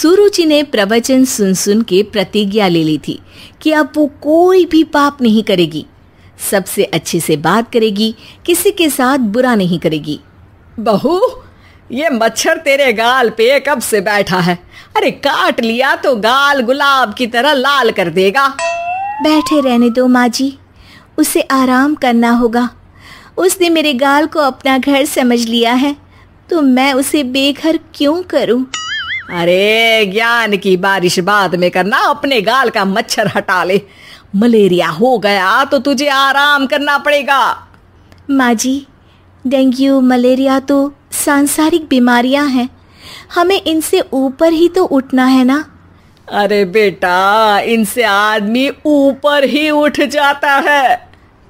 सुरुचि ने प्रवचन सुन सुन के प्रतिज्ञा ले ली थी कि अब वो कोई भी पाप नहीं करेगी सबसे अच्छे से बात करेगी किसी के साथ बुरा नहीं करेगी बहू ये मच्छर तेरे गाल पे कब से बैठा है अरे काट लिया तो गाल गुलाब की तरह लाल कर देगा बैठे रहने दो माँ जी उसे आराम करना होगा उसने मेरे गाल को अपना घर समझ लिया है तो मैं उसे बेघर क्यों करूं? अरे ज्ञान की बारिश बाद में करना अपने गाल का मच्छर हटा ले मलेरिया हो गया तो तुझे आराम करना पड़ेगा माँ जी डेंगू मलेरिया तो सांसारिक बीमारियां हैं हमें इनसे ऊपर ही तो उठना है ना अरे बेटा इनसे आदमी ऊपर ही उठ जाता है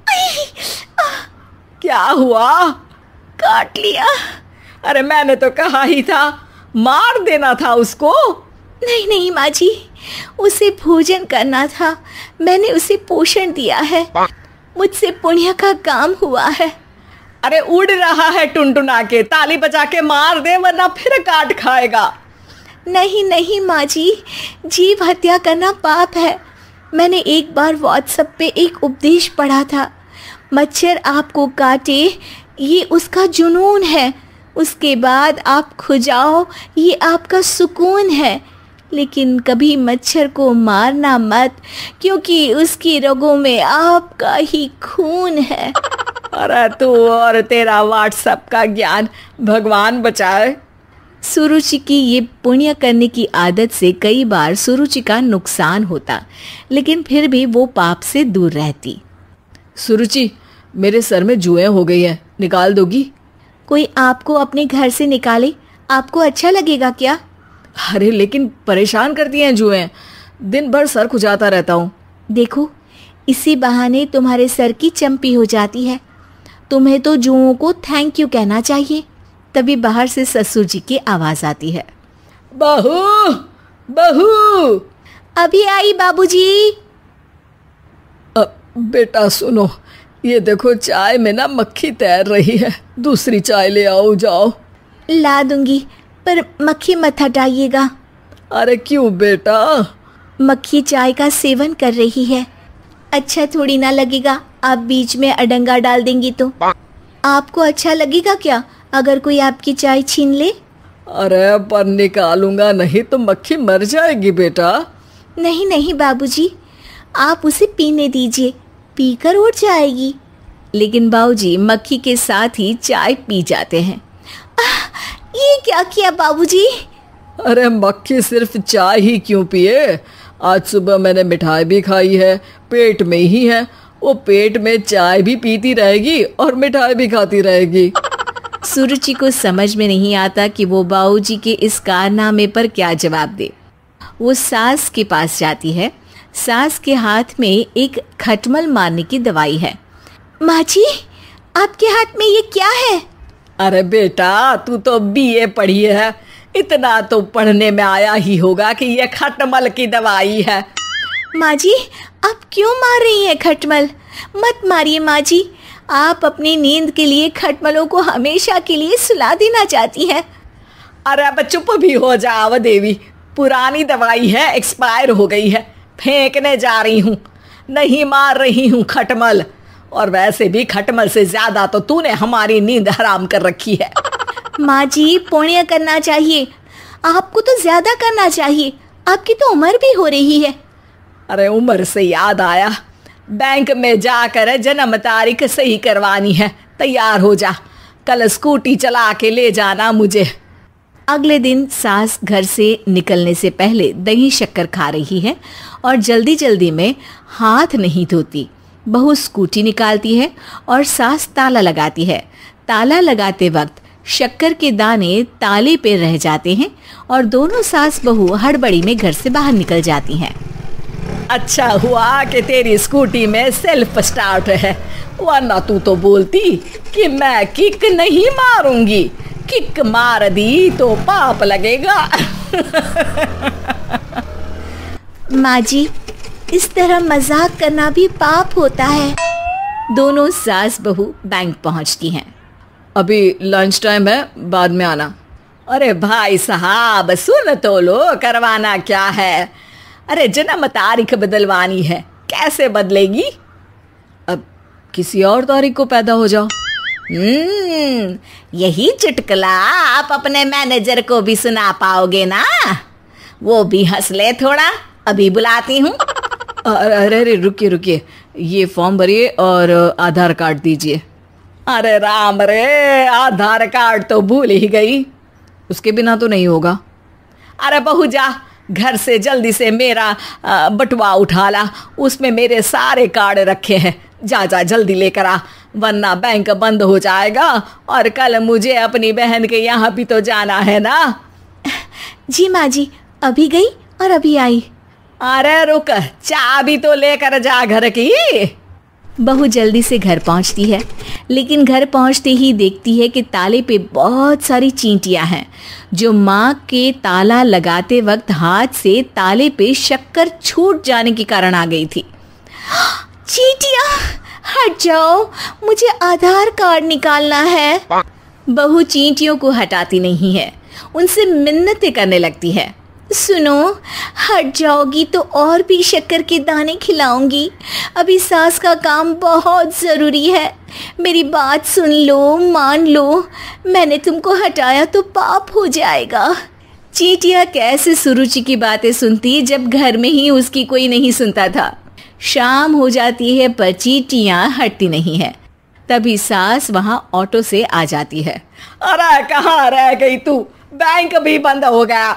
क्या हुआ काट लिया अरे मैंने तो कहा ही था मार देना था उसको नहीं नहीं माँ जी उसे भोजन करना था मैंने उसे पोषण दिया है मुझसे पुण्य का काम हुआ है अरे उड़ रहा है टुनटुना के ताली बजा के मार दे वरना फिर काट खाएगा नहीं नहीं माँ जी जीव हत्या करना पाप है मैंने एक बार व्हाट्सएप पे एक उपदेश पढ़ा था मच्छर आपको काटे ये उसका जुनून है उसके बाद आप खुजाओ ये आपका सुकून है लेकिन कभी मच्छर को मारना मत क्योंकि उसकी रगों में आपका ही खून है अरे तू और तेरा व्हाट्सअप का ज्ञान भगवान बचाए सुरुचि की ये पुण्य करने की आदत से कई बार सुरुचि का नुकसान होता लेकिन फिर भी वो पाप से दूर रहती सुरुचि मेरे सर में जुएं हो गई है निकाल दोगी कोई आपको अपने घर से निकाले आपको अच्छा लगेगा क्या अरे लेकिन परेशान करती हैं जुए दिन भर सर खुजाता रहता हूँ देखो इसी बहाने तुम्हारे सर की चंपी हो जाती है तुम्हें तो जुओं को थैंक यू कहना चाहिए तभी बाहर से ससुर जी की आवाज़ आती है बहू बहू अभी आई बाबूजी बेटा सुनो ये देखो चाय में ना मक्खी तैर रही है दूसरी चाय ले आओ जाओ ला दूंगी पर मक्खी मत हटाइएगा अरे क्यों बेटा मक्खी चाय का सेवन कर रही है अच्छा थोड़ी ना लगेगा आप बीच में अडंगा डाल देंगी तो आपको अच्छा लगेगा क्या अगर कोई आपकी चाय छीन ले अरे पर निकालूंगा नहीं तो मक्खी मर जाएगी बेटा नहीं नहीं बाबूजी आप उसे पीने दीजिए पीकर उठ जाएगी लेकिन बाबूजी मक्खी के साथ ही चाय पी जाते हैं आ, ये क्या किया बाबूजी? अरे मक्खी सिर्फ चाय ही क्यों पिए आज सुबह मैंने मिठाई भी खाई है पेट में ही है वो पेट में चाय भी पीती रहेगी और मिठाई भी खाती रहेगी सुरुचि को समझ में नहीं आता कि वो बाबूजी के इस कारनामे पर क्या जवाब दे वो सास के पास जाती है सास के हाथ में एक खटमल मारने की दवाई है माँ जी आपके हाथ में ये क्या है अरे बेटा तू तो बीए पढ़ी है इतना तो पढ़ने में आया ही होगा कि ये खटमल की दवाई है माँ जी आप क्यों मार रही हैं खटमल मत मारिए माँ जी आप अपनी नींद के लिए खटमलों को हमेशा के लिए सुला देना चाहती हैं अरे अब चुप भी हो जाओ देवी पुरानी दवाई है एक्सपायर हो गई है फेंकने जा रही हूँ नहीं मार रही हूँ खटमल और वैसे भी खटमल से ज्यादा तो तूने हमारी नींद हराम कर रखी है माँ जी पुण्य करना चाहिए आपको तो ज्यादा करना चाहिए आपकी तो उम्र भी हो रही है अरे उम्र से याद आया बैंक में जाकर जन्म तारीख सही करवानी है तैयार हो जा कल स्कूटी चला के ले जाना मुझे अगले दिन सास घर से निकलने से पहले दही शक्कर खा रही है और जल्दी जल्दी में हाथ नहीं धोती बहू स्कूटी निकालती है और सास ताला लगाती है ताला लगाते वक्त शक्कर के दाने ताले पे रह जाते हैं और दोनों सास बहू हड़बड़ी में घर से बाहर निकल जाती हैं अच्छा हुआ कि तेरी स्कूटी में सेल्फ स्टार्ट है वरना तू तो बोलती कि मैं किक नहीं मारूंगी किक मार दी तो पाप लगेगा माँ जी इस तरह मजाक करना भी पाप होता है दोनों सास बहू बैंक पहुंचती हैं अभी लंच टाइम है बाद में आना अरे भाई साहब सुन तो लो करवाना क्या है अरे जन्म तारीख बदलवानी है कैसे बदलेगी अब किसी और तारीख को पैदा हो जाओ हम्म यही चुटकुला आप अपने मैनेजर को भी सुना पाओगे ना वो भी हंस ले थोड़ा अभी बुलाती हूँ अरे अरे रुकिए रुकिए ये फॉर्म भरिए और आधार कार्ड दीजिए अरे राम रे आधार कार्ड तो भूल ही गई उसके बिना तो नहीं होगा अरे बहू जा घर से जल्दी से मेरा बटुआ उठा ला उसमें मेरे सारे कार्ड रखे हैं जा जा जल्दी लेकर आ वरना बैंक बंद हो जाएगा और कल मुझे अपनी बहन के यहाँ भी तो जाना है ना जी माँ जी अभी गई और अभी आई अरे रुक चा भी तो लेकर जा घर की बहु जल्दी से घर पहुंचती है लेकिन घर पहुंचते ही देखती है कि ताले पे बहुत सारी चींटियां हैं जो माँ के ताला लगाते वक्त हाथ से ताले पे शक्कर छूट जाने के कारण आ गई थी चींटियां हट जाओ मुझे आधार कार्ड निकालना है बहू चींटियों को हटाती नहीं है उनसे मिन्नतें करने लगती है सुनो हट जाओगी तो और भी शक्कर के दाने खिलाऊंगी अभी सास का काम बहुत ज़रूरी है मेरी बात सुन लो मान लो मैंने तुमको हटाया तो पाप हो जाएगा चीटिया कैसे सुरुचि की बातें सुनती जब घर में ही उसकी कोई नहीं सुनता था शाम हो जाती है पर चीटिया हटती नहीं है तभी सास वहाँ ऑटो से आ जाती है अरे कहाँ रह गई तू बैंक भी बंद हो गया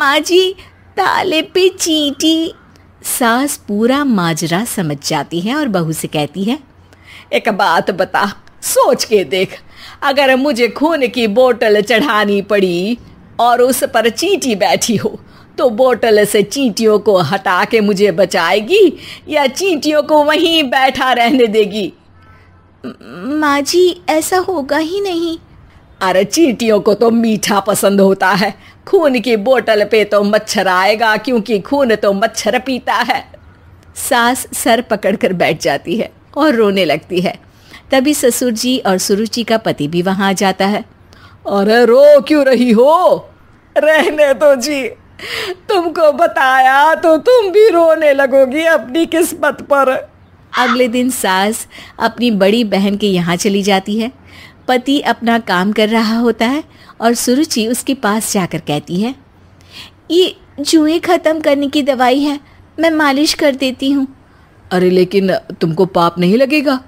माँ जी ताले पे चीटी सास पूरा माजरा समझ जाती है और बहू से कहती है एक बात बता सोच के देख अगर मुझे खून की बोतल चढ़ानी पड़ी और उस पर चीटी बैठी हो तो बोतल से चींटियों को हटा के मुझे बचाएगी या चींटियों को वहीं बैठा रहने देगी माँ जी ऐसा होगा ही नहीं अरे चींटियों को तो मीठा पसंद होता है खून की बोतल पे तो मच्छर आएगा क्योंकि खून तो मच्छर पीता है सास सर पकड़कर बैठ जाती है और रोने लगती है तभी ससुर जी और सुरुचि का पति भी वहां आ जाता है अरे रो क्यों रही हो रहने तो जी तुमको बताया तो तुम भी रोने लगोगी अपनी किस्मत पर अगले दिन सास अपनी बड़ी बहन के यहाँ चली जाती है पति अपना काम कर रहा होता है और सुरुचि उसके पास जाकर कहती है ये जुए ख़त्म करने की दवाई है मैं मालिश कर देती हूँ अरे लेकिन तुमको पाप नहीं लगेगा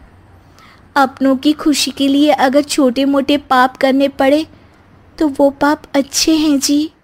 अपनों की खुशी के लिए अगर छोटे मोटे पाप करने पड़े तो वो पाप अच्छे हैं जी